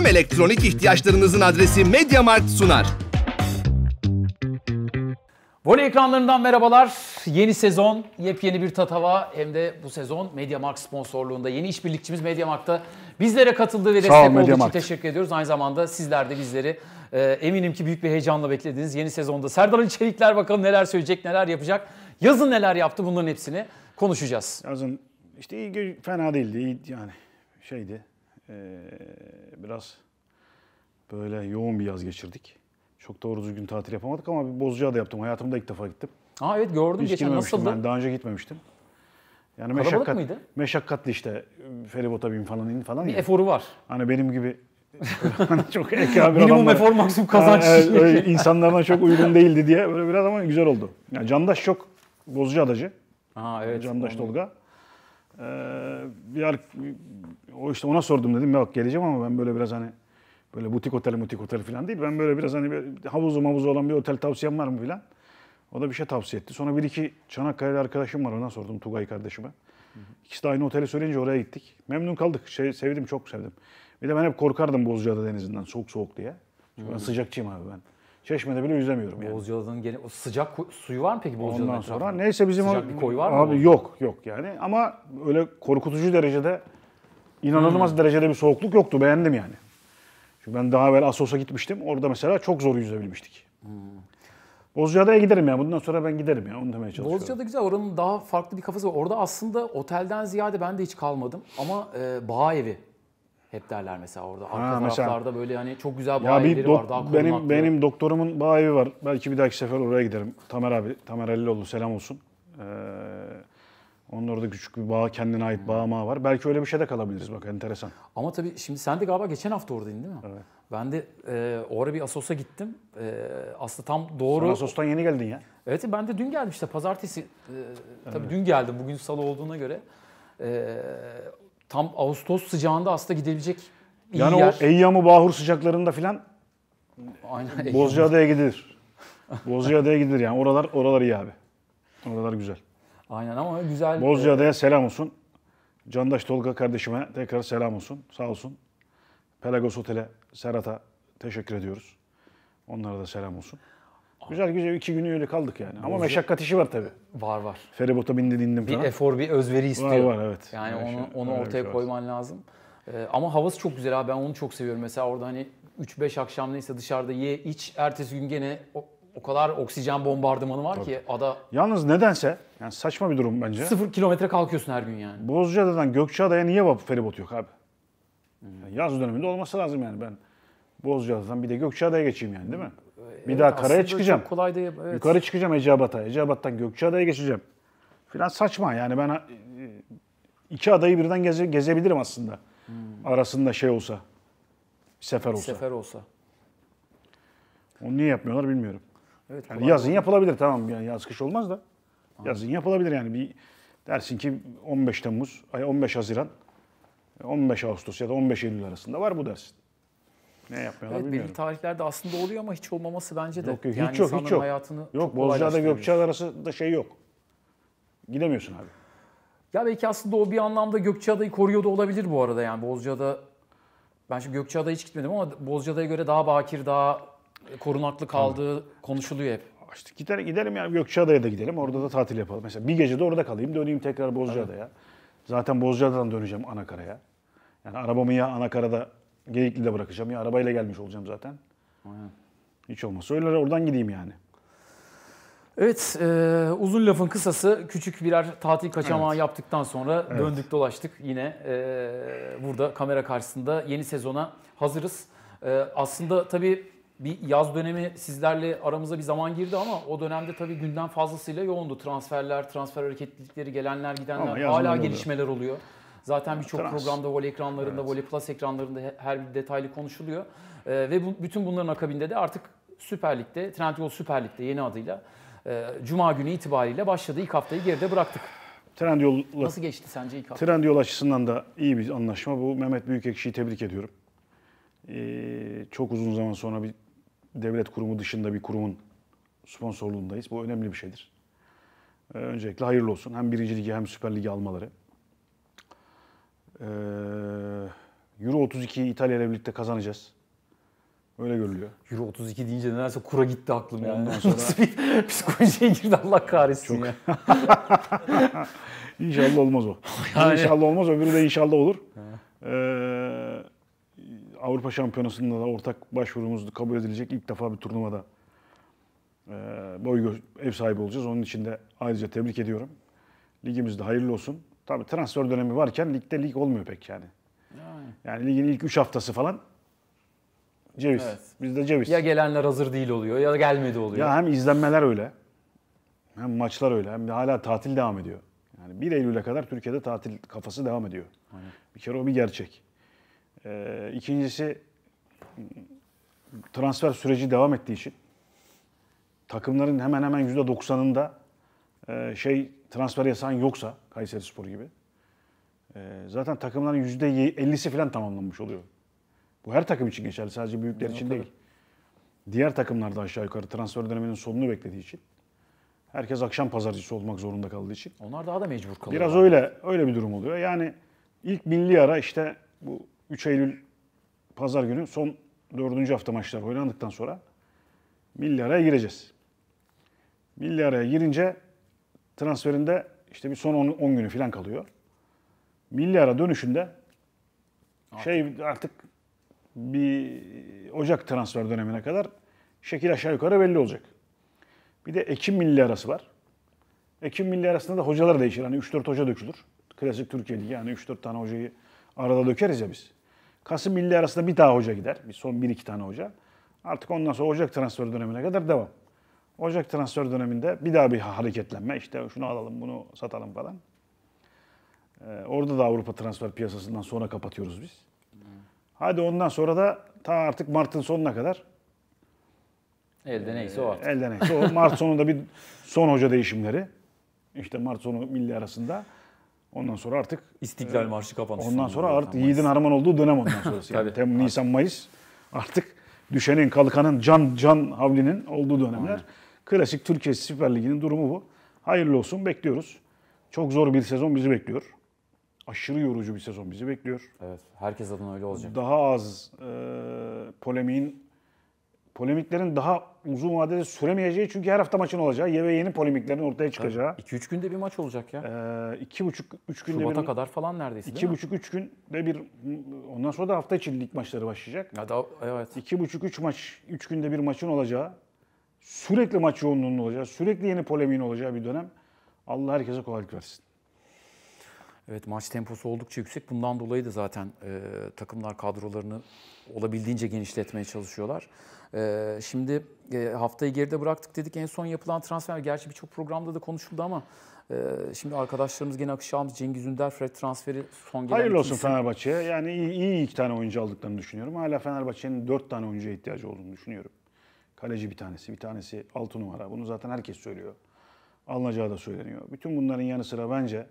Tüm elektronik ihtiyaçlarınızın adresi Mediamart sunar. Voley ekranlarından merhabalar. Yeni sezon, yepyeni bir tat hava hem de bu sezon MediaMarkt sponsorluğunda yeni işbirlikçimiz MediaMarkt'ta bizlere katıldığı ve destek ol, olduğu için teşekkür ediyoruz. Aynı zamanda sizler de bizleri e, eminim ki büyük bir heyecanla beklediğiniz yeni sezonda Serdar Ali Çelikler bakalım neler söyleyecek, neler yapacak. Yazın neler yaptı bunların hepsini konuşacağız. Yazın işte iyi, fena değildi. İyi, yani şeydi. Ee, biraz böyle yoğun bir yaz geçirdik. Çok doğru düzgün tatil yapamadık ama bir Bozcaada yaptım. Hayatımda ilk defa gittim. Aa evet gördüm Hiç geçen girmemiştim nasıldı? Ben daha önce gitmemiştim. Yani Kalabalık meşakkat, mıydı? Meşakkatli işte feribota bin falan in falan. Bir ya. eforu var. Hani benim gibi hani çok ekabir Minimum efor maksimum kazanç. Yani, öyle çok uygun değildi diye böyle biraz ama güzel oldu. Yani Candaş çok Bozcaadacı. Aa evet. Candaş Tolga. Ee, bir o işte ona sordum dedim yok geleceğim ama ben böyle biraz hani böyle butik otel butik otel falan değil. Ben böyle biraz hani bir havuzu mavuzu olan bir otel tavsiyem var mı falan. O da bir şey tavsiye etti. Sonra bir iki Çanakkale'li arkadaşım var ona sordum Tugay kardeşime. İkisi de aynı oteli söyleyince oraya gittik. Memnun kaldık. Şey, sevdim çok sevdim. Bir de ben hep korkardım Bozcaada denizinden soğuk soğuk diye. Çünkü ben hmm. sıcakçıyım abi ben. Çeşmede bile yüzemiyorum yani. Bozcaada'nın gene o sıcak suyu var mı peki Bozcaada'nın Ondan sonra neyse bizim Sıcak bir koy var mı? abi yok yok yani ama öyle korkutucu derecede İnanılmaz hmm. derecede bir soğukluk yoktu. Beğendim yani. Çünkü ben daha evvel Asosa gitmiştim. Orada mesela çok zor yüzebilmiştik. Hmm. Bozcaada'ya giderim ya. Bundan sonra ben giderim ya. Onu demeye çalışıyorum. Bozcaada güzel. Oranın daha farklı bir kafası var. Orada aslında otelden ziyade ben de hiç kalmadım. Ama e, bağ evi hep derler mesela orada. Arka ha, mesela, böyle hani çok güzel bağ evleri var. Daha benim, benim doktorumun bağ evi var. Belki bir dahaki sefer oraya giderim. Tamer abi, Tamer Halilioğlu selam olsun. Ee, onun orada küçük bir bağ, kendine ait hmm. bağ mağı var. Belki öyle bir şey de kalabiliriz bak enteresan. Ama tabii şimdi sen de galiba geçen hafta oradaydın değil mi? Evet. Ben de e, o ara bir Asos'a gittim. E, aslında tam doğru... Sen Asos'tan yeni geldin ya. Evet ben de dün geldim işte pazartesi. E, tabii evet. dün geldim bugün salı olduğuna göre. E, tam Ağustos sıcağında aslında gidebilecek iyi yani yer. Yani o eyyam Bahur sıcaklarında filan Bozcaada'ya gidilir. Bozcaada'ya gidilir yani. Oralar, oralar iyi abi. Oralar güzel. Aynen ama güzel. E, Bozcaada'ya selam olsun. Candaş Tolga kardeşime tekrar selam olsun. Sağ olsun. Pelagos Otel'e, Serhat'a teşekkür ediyoruz. Onlara da selam olsun. Güzel güzel iki günü öyle kaldık yani. Ama meşakkat işi var tabii. Var var. Feribota bindi dindim Bir efor, bir özveri istiyor. Var var evet. Yani evet, onu, şey, onu ortaya evet. Şey koyman lazım. Ee, ama havası çok güzel abi. Ben onu çok seviyorum. Mesela orada hani 3-5 akşam neyse dışarıda ye, iç. Ertesi gün gene o o kadar oksijen bombardımanı var Tabii. ki ada... Yalnız nedense yani saçma bir durum bence. Sıfır kilometre kalkıyorsun her gün yani. Bozcaada'dan Gökçeada'ya niye vapur feribotu yok abi? yaz döneminde olması lazım yani ben Bozcaada'dan bir de Gökçeada'ya geçeyim yani değil mi? Bir evet, daha karaya çıkacağım. Kolay değil, evet. Yukarı çıkacağım Eceabat'a. Eceabat'tan Gökçeada'ya geçeceğim. Filan saçma yani ben e, iki adayı birden geze, gezebilirim aslında. Hmm. Arasında şey olsa. Sefer olsa. Sefer olsa. Onu niye yapmıyorlar bilmiyorum. Evet, yani yazın aslında. yapılabilir tamam yani yaz kış olmaz da. Aha. Yazın yapılabilir yani bir dersin ki 15 Temmuz, ay 15 Haziran, 15 Ağustos ya da 15 Eylül arasında var bu dersin. Ne yapmıyorlar evet, bilmiyorum. Belli tarihlerde aslında oluyor ama hiç olmaması bence de. Yok, yok yani hiç yok hiç yok. Hayatını yok Bozcaada Gökçeada arasında şey yok. Gidemiyorsun abi. Ya belki aslında o bir anlamda Gökçeada'yı koruyor da olabilir bu arada yani Bozcaada. Ben şimdi Gökçeada'ya hiç gitmedim ama Bozcaada'ya göre daha bakir, daha korunaklı kaldığı tamam. konuşuluyor hep. İşte gider, gidelim yani Gökçeada'ya da gidelim. Orada da tatil yapalım. Mesela bir gece de orada kalayım. Döneyim tekrar Bozcaada'ya. Evet. Zaten Bozcaada'dan döneceğim Anakara'ya. Yani arabamı ya Anakara'da Geyikli'de bırakacağım ya arabayla gelmiş olacağım zaten. Aynen. Hiç olmazsa öyle oradan gideyim yani. Evet, e, uzun lafın kısası küçük birer tatil kaçamağı evet. yaptıktan sonra evet. döndük dolaştık yine e, burada kamera karşısında yeni sezona hazırız. E, aslında tabii bir yaz dönemi sizlerle aramıza bir zaman girdi ama o dönemde tabii günden fazlasıyla yoğundu. Transferler, transfer hareketlilikleri, gelenler, gidenler hala gelişmeler oluyor. Zaten birçok programda voley ekranlarında, evet. voley plus ekranlarında her bir detaylı konuşuluyor. Ee, ve bu, bütün bunların akabinde de artık Süper Lig'de, Trendyol Süper Lig'de yeni adıyla e, Cuma günü itibariyle başladı. İlk haftayı geride bıraktık. Trendyol Nasıl geçti sence ilk hafta? Trendyol açısından da iyi bir anlaşma bu. Mehmet Büyükekşi'yi tebrik ediyorum. Ee, çok uzun zaman sonra bir devlet kurumu dışında bir kurumun sponsorluğundayız. Bu önemli bir şeydir. Ee, öncelikle hayırlı olsun. Hem birinci ligi hem Süper Ligi almaları. Ee, Euro 32 İtalya ile birlikte kazanacağız. Öyle görülüyor. Euro 32 deyince nedense kura gitti aklım yani. Ondan sonra... Nasıl bir psikolojiye girdi Allah kahretsin Çok. ya. inşallah olmaz o. Yani... İnşallah olmaz öbürü de inşallah olur. ee, Avrupa Şampiyonası'nda da ortak başvurumuz kabul edilecek ilk defa bir turnuvada e, boy ev sahibi olacağız. Onun için de ayrıca tebrik ediyorum. Ligimizde hayırlı olsun. Tabii transfer dönemi varken ligde lig olmuyor pek yani. Yani, yani ligin ilk 3 haftası falan ceviz. Evet. Bizde ceviz. Ya gelenler hazır değil oluyor ya gelmedi oluyor. Ya hem izlenmeler öyle. Hem maçlar öyle. Hem de hala tatil devam ediyor. Yani 1 Eylül'e kadar Türkiye'de tatil kafası devam ediyor. Aynen. Bir kere o bir gerçek. E, ikincisi transfer süreci devam ettiği için takımların hemen hemen %90'ında e, şey transfer yasağın yoksa Kayseri Spor gibi e, zaten takımların %50'si falan tamamlanmış oluyor. Bu her takım için geçerli sadece büyükler Yok için tabii. değil. Diğer takımlar da aşağı yukarı transfer döneminin sonunu beklediği için herkes akşam pazarcısı olmak zorunda kaldığı için. Onlar daha da mecbur kalıyor. Biraz abi. öyle öyle bir durum oluyor. Yani ilk milli ara işte bu 3 Eylül pazar günü son 4. hafta maçları oynandıktan sonra milli araya gireceğiz. Milli araya girince transferinde işte bir son 10, 10 günü falan kalıyor. Milli ara dönüşünde artık. şey artık bir Ocak transfer dönemine kadar şekil aşağı yukarı belli olacak. Bir de Ekim milli arası var. Ekim milli arasında da hocalar değişir. Hani 3-4 hoca dökülür. Klasik Türkiye Ligi yani 3-4 tane hocayı arada dökeriz ya biz. Kasım milli arasında bir daha hoca gider. Bir son bir iki tane hoca. Artık ondan sonra Ocak transfer dönemine kadar devam. Ocak transfer döneminde bir daha bir hareketlenme. İşte şunu alalım, bunu satalım falan. Ee, orada da Avrupa transfer piyasasından sonra kapatıyoruz biz. Hmm. Hadi ondan sonra da ta artık Mart'ın sonuna kadar Elde ee, neyse o artık. Elde neyse o. Mart sonunda bir son hoca değişimleri. İşte Mart sonu milli arasında. Ondan sonra artık İstiklal e, Marşı kapanışı. Ondan sonra artık Yiğidin Harman olduğu dönem ondan sonrası. Yani Temmuz, Nisan, Mayıs artık düşenin, kalkanın, can can havlinin olduğu dönemler. Aynen. Klasik Türkiye Süper Ligi'nin durumu bu. Hayırlı olsun bekliyoruz. Çok zor bir sezon bizi bekliyor. Aşırı yorucu bir sezon bizi bekliyor. Evet, herkes adına öyle olacak. Daha az e, polemiğin polemiklerin daha uzun vadede süremeyeceği çünkü her hafta maçın olacağı ye ve yeni polemiklerin ortaya çıkacağı. 2-3 günde bir maç olacak ya. 2,5-3 ee, günde Şubat'a bir, kadar falan neredeyse 2,5-3 günde bir ondan sonra da hafta içi lig maçları başlayacak. Ya da, evet. 2,5-3 maç 3 günde bir maçın olacağı sürekli maç yoğunluğunun olacağı sürekli yeni polemiğin olacağı bir dönem. Allah herkese kolaylık versin. Evet maç temposu oldukça yüksek. Bundan dolayı da zaten e, takımlar kadrolarını olabildiğince genişletmeye çalışıyorlar. E, şimdi e, haftayı geride bıraktık dedik. En son yapılan transfer gerçi birçok programda da konuşuldu ama e, şimdi arkadaşlarımız gene akışağımız Cengiz Ünder, Fred transferi son gelen Hayırlı olsun Fenerbahçe'ye. Yani iyi, iyi iki tane oyuncu aldıklarını düşünüyorum. Hala Fenerbahçe'nin dört tane oyuncuya ihtiyacı olduğunu düşünüyorum. Kaleci bir tanesi, bir tanesi altı numara. Bunu zaten herkes söylüyor. Alınacağı da söyleniyor. Bütün bunların yanı sıra bence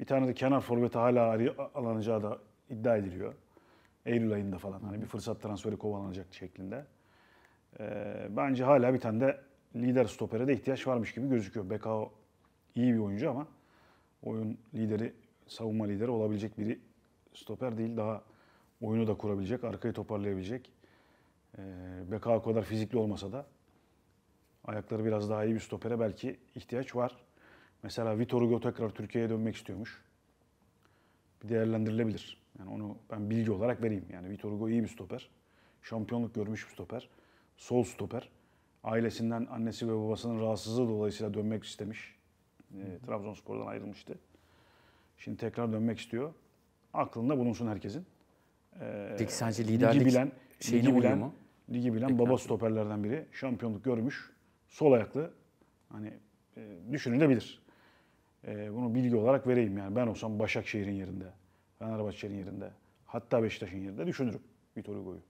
bir tane de kenar forveti hala alınacağı da iddia ediliyor. Eylül ayında falan hani bir fırsat transferi kovalanacak şeklinde. Ee, bence hala bir tane de lider stopere de ihtiyaç varmış gibi gözüküyor. Bekao iyi bir oyuncu ama oyun lideri, savunma lideri olabilecek biri stoper değil. Daha oyunu da kurabilecek, arkayı toparlayabilecek. Ee, Bekao kadar fizikli olmasa da ayakları biraz daha iyi bir stopere belki ihtiyaç var. Mesela Vitor Hugo tekrar Türkiye'ye dönmek istiyormuş. Bir değerlendirilebilir. Yani onu ben bilgi olarak vereyim. Yani Vitor Hugo iyi bir stoper. Şampiyonluk görmüş bir stoper. Sol stoper. Ailesinden annesi ve babasının rahatsızlığı dolayısıyla dönmek istemiş. E, Trabzonspor'dan ayrılmıştı. Şimdi tekrar dönmek istiyor. Aklında bulunsun herkesin. E, Peki sence liderlik ligi bilen, şeyine ligi bilen, mu? Ligi bilen Tekrar. baba stoperlerden biri. Şampiyonluk görmüş. Sol ayaklı. Hani e, düşünülebilir. E, bunu bilgi olarak vereyim yani. Ben olsam Başakşehir'in yerinde, Fenerbahçe'nin yerinde, hatta Beşiktaş'ın yerinde düşünürüm Vitor Hugo'yu.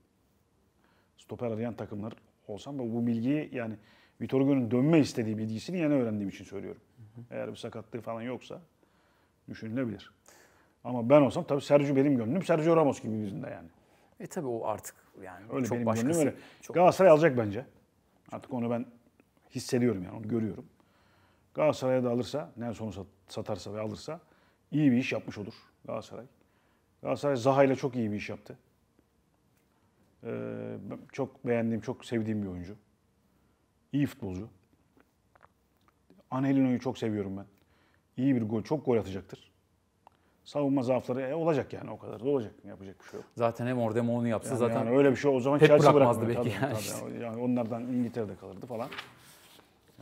Stoper arayan takımlar olsam da bu bilgiyi yani Vitor Hugo'nun dönme istediği bilgisini yeni öğrendiğim için söylüyorum. Hı hı. Eğer bir sakatlığı falan yoksa düşünülebilir. Ama ben olsam tabii Sergio benim gönlüm Sergio Ramos gibi birinde yani. E tabii o artık yani öyle çok benim başkası. Öyle. Çok Galatasaray alacak bence. Artık onu ben hissediyorum yani onu görüyorum. Galatasaray'a da alırsa, Nelson'u satarsa ve alırsa iyi bir iş yapmış olur Galatasaray. Galatasaray Zaha ile çok iyi bir iş yaptı. Ee, çok beğendiğim, çok sevdiğim bir oyuncu. İyi futbolcu. Anelino'yu çok seviyorum ben. İyi bir gol, çok gol atacaktır. Savunma zaafları e, olacak yani o kadar da olacak. Yapacak bir şey yok. Zaten hem orada hem onu yapsa yani zaten yani öyle bir şey o zaman Chelsea bırakmazdı, belki. yani, tabii. İşte. yani onlardan İngiltere'de kalırdı falan.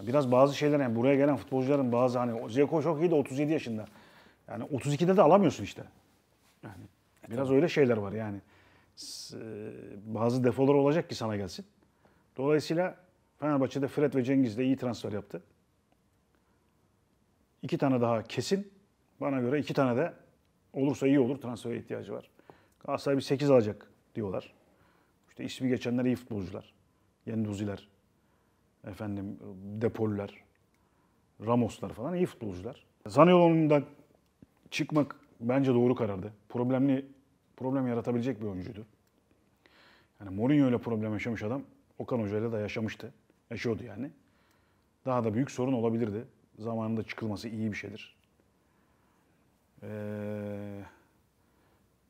Biraz bazı şeyler yani buraya gelen futbolcuların bazı hani Zeko çok iyi de 37 yaşında. Yani 32'de de alamıyorsun işte. Yani biraz öyle şeyler var yani. E, bazı defolar olacak ki sana gelsin. Dolayısıyla Fenerbahçe'de Fred ve Cengiz de iyi transfer yaptı. İki tane daha kesin. Bana göre iki tane de olursa iyi olur transfer ihtiyacı var. Galatasaray bir 8 alacak diyorlar. İşte ismi geçenler iyi futbolcular. Yeni Duziler, efendim Depol'ler, Ramos'lar falan iyi futbolcular. Zaniolo'nun da çıkmak bence doğru karardı. Problemli problem yaratabilecek bir oyuncuydu. Yani Mourinho ile problem yaşamış adam Okan Hoca ile de yaşamıştı. Yaşıyordu yani. Daha da büyük sorun olabilirdi. Zamanında çıkılması iyi bir şeydir. Ee,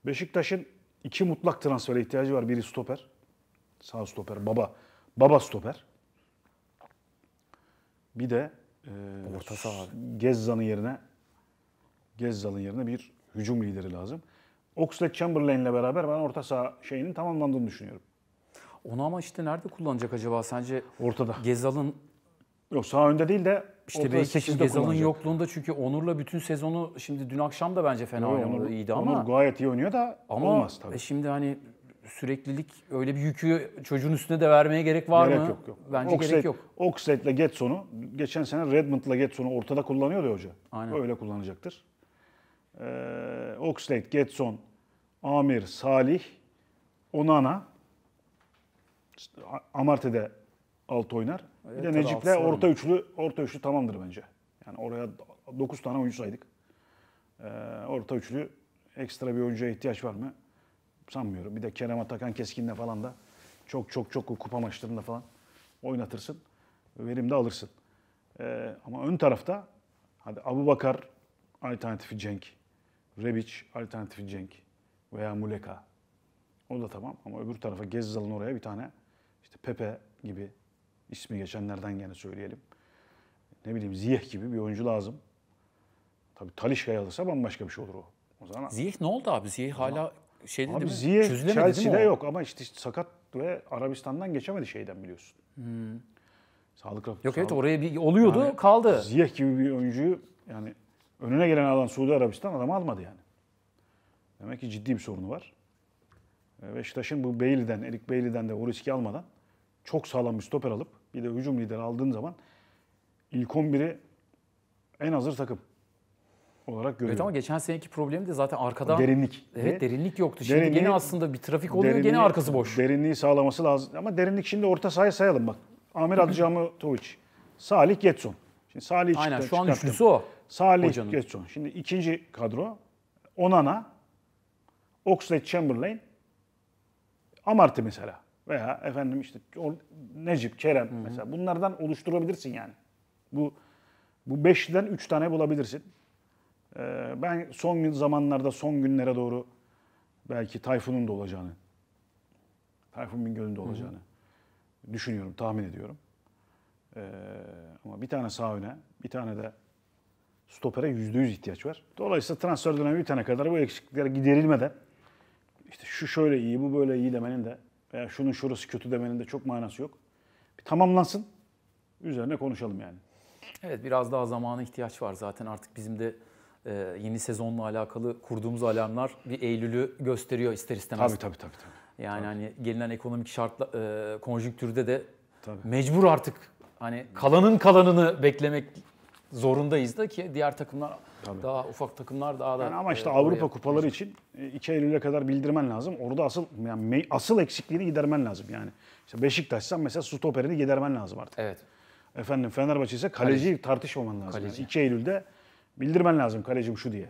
Beşiktaş'ın iki mutlak transfere ihtiyacı var. Biri stoper. Sağ stoper, baba. Baba stoper. Bir de e, orta saha Gezza'nın yerine Gezza'nın yerine bir hücum lideri lazım. Oxlade ile beraber ben orta saha şeyinin tamamlandığını düşünüyorum. Onu ama işte nerede kullanacak acaba sence? Ortada. Gezal'ın Yok sağ önde değil de işte belki Gezal'ın yokluğunda çünkü Onur'la bütün sezonu şimdi dün akşam da bence fena Yok, Onur, iyiydi ama. Onur gayet iyi oynuyor da ama olmaz tabii. E şimdi hani süreklilik öyle bir yükü çocuğun üstüne de vermeye gerek var gerek mı? Yok, yok. Bence Oxlade, gerek yok. Oxlade'le Getson'u geçen sene Redmond'la Getson'u ortada kullanıyordu ya hoca. Aynen. Öyle kullanacaktır. Ee, Oxlade, Getson, Amir, Salih, Onana, işte Amarte'de alt oynar. Evet, bir de Necip'le orta mi? üçlü orta üçlü tamamdır bence. Yani oraya 9 tane oyuncu saydık. Ee, orta üçlü ekstra bir oyuncuya ihtiyaç var mı? sanmıyorum. Bir de Kerem Atakan Keskin'le falan da çok çok çok kupa maçlarında falan oynatırsın. Verim de alırsın. Ee, ama ön tarafta hadi Abu Bakar alternatifi Cenk. Rebic alternatifi Cenk. Veya Muleka. O da tamam ama öbür tarafa Gezzal'ın oraya bir tane işte Pepe gibi ismi geçenlerden gene söyleyelim. Ne bileyim Ziyeh gibi bir oyuncu lazım. Tabii Talişka'yı alırsa bambaşka bir şey olur o. O zaman Ziyeh ne oldu abi? Ziyeh hala şey dedi Abi mi? Ziye, Çözülemedi Chelsea'de yok ama işte, işte sakat ve Arabistan'dan geçemedi şeyden biliyorsun. Hmm. Sağlık raporu. Yok sağlık. evet oraya bir oluyordu yani, kaldı. Ziyeh gibi bir oyuncuyu yani önüne gelen alan Suudi Arabistan adamı almadı yani. Demek ki ciddi bir sorunu var. Ve ee, Beşiktaş'ın bu Bailey'den, Erik Bailey'den de o riski almadan çok sağlam bir stoper alıp bir de hücum lideri aldığın zaman ilk 11'i en hazır takım olarak görüyorum. Evet ama geçen seneki problemi de zaten arkadan... Derinlik. Evet ne? derinlik yoktu. Şimdi derinliği, gene aslında bir trafik oluyor gene arkası boş. Derinliği sağlaması lazım. Ama derinlik şimdi orta sahaya sayalım bak. Amir Tuğç, Salih Getson. Şimdi Salih Aynen çıktı, şu an çıkarttım. üçlüsü o. Salih hocanın. Getson. Şimdi ikinci kadro Onana, Oxlade Chamberlain, Amartey mesela veya efendim işte Necip, Kerem mesela bunlardan oluşturabilirsin yani. Bu bu beşliden üç tane bulabilirsin. Ee, ben son gün zamanlarda son günlere doğru belki Tayfun'un da olacağını, Tayfun Bingöl'ün de olacağını Hı-hı. düşünüyorum, tahmin ediyorum. Ee, ama bir tane sağ öne, bir tane de stopere yüzde yüz ihtiyaç var. Dolayısıyla transfer dönemi bitene kadar bu eksiklikler giderilmeden işte şu şöyle iyi, bu böyle iyi demenin de veya şunun şurası kötü demenin de çok manası yok. Bir tamamlansın, üzerine konuşalım yani. Evet biraz daha zamana ihtiyaç var zaten artık bizim de ee, yeni sezonla alakalı kurduğumuz alarmlar bir Eylül'ü gösteriyor ister istemez. Tabii tabii tabii. tabii. Yani tabii. hani gelinen ekonomik şartla e, konjüktürde de tabii. mecbur artık hani kalanın kalanını beklemek zorundayız da ki diğer takımlar Tabii. daha ufak takımlar daha da yani ama işte e, Avrupa kupaları için 2 e, Eylül'e kadar bildirmen lazım. Orada asıl yani asıl eksikliğini gidermen lazım yani. İşte Beşiktaş'tan mesela stoperini gidermen lazım artık. Evet. Efendim Fenerbahçe ise kaleci, kaleci. tartışmaman lazım. Kaleci. Yani 2 Eylül'de Bildirmen lazım kalecim şu diye.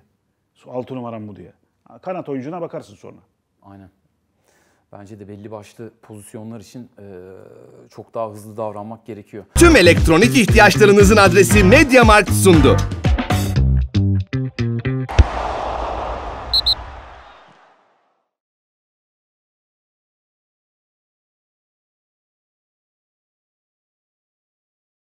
6 numaram bu diye. Kanat oyuncuna bakarsın sonra. Aynen. Bence de belli başlı pozisyonlar için e, çok daha hızlı davranmak gerekiyor. Tüm elektronik ihtiyaçlarınızın adresi Media Markt sundu.